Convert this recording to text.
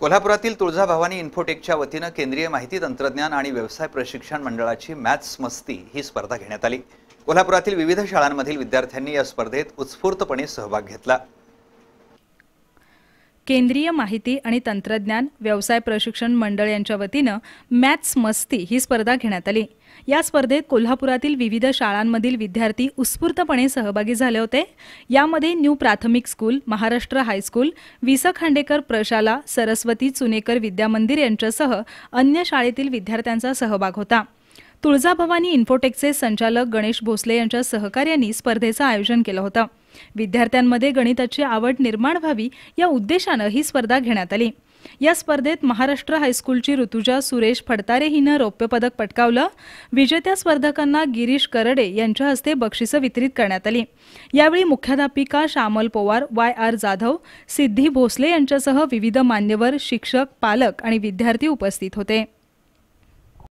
कोल्हापुरातील तुळजाभवानी इन्फोटेकच्या वतीनं केंद्रीय माहिती तंत्रज्ञान आणि व्यवसाय प्रशिक्षण मंडळाची मॅथ्स मस्ती ही स्पर्धा घेण्यात आली कोल्हापुरातील विविध शाळांमधील विद्यार्थ्यांनी या स्पर्धेत उत्स्फूर्तपणे सहभाग घेतला केंद्रीय माहिती आणि तंत्रज्ञान व्यवसाय प्रशिक्षण मंडळ यांच्या वतीनं मॅथ्स मस्ती ही स्पर्धा घेण्यात आली या स्पर्धेत कोल्हापुरातील विविध शाळांमधील विद्यार्थी उत्स्फूर्तपणे सहभागी झाले होते यामध्ये न्यू प्राथमिक स्कूल महाराष्ट्र हायस्कूल विस खांडेकर प्रशाला सरस्वती चुनेकर विद्यामंदिर यांच्यासह अन्य शाळेतील विद्यार्थ्यांचा सहभाग होता तुळजाभवानी इन्फोटेकचे संचालक गणेश भोसले यांच्या सहकार्यांनी स्पर्धेचं आयोजन केलं होतं विद्यार्थ्यांमध्ये गणिताची आवड निर्माण व्हावी या उद्देशानं ही स्पर्धा घेण्यात आली या स्पर्धेत महाराष्ट्र हायस्कूलची ऋतुजा सुरेश फडतारे हिनं रौप्य पदक पटकावलं विजेत्या स्पर्धकांना गिरीश करडे यांच्या हस्ते बक्षिसं वितरित करण्यात आली यावेळी मुख्याध्यापिका श्यामल पवार वाय आर जाधव सिद्धी भोसले यांच्यासह विविध मान्यवर शिक्षक पालक आणि विद्यार्थी उपस्थित होते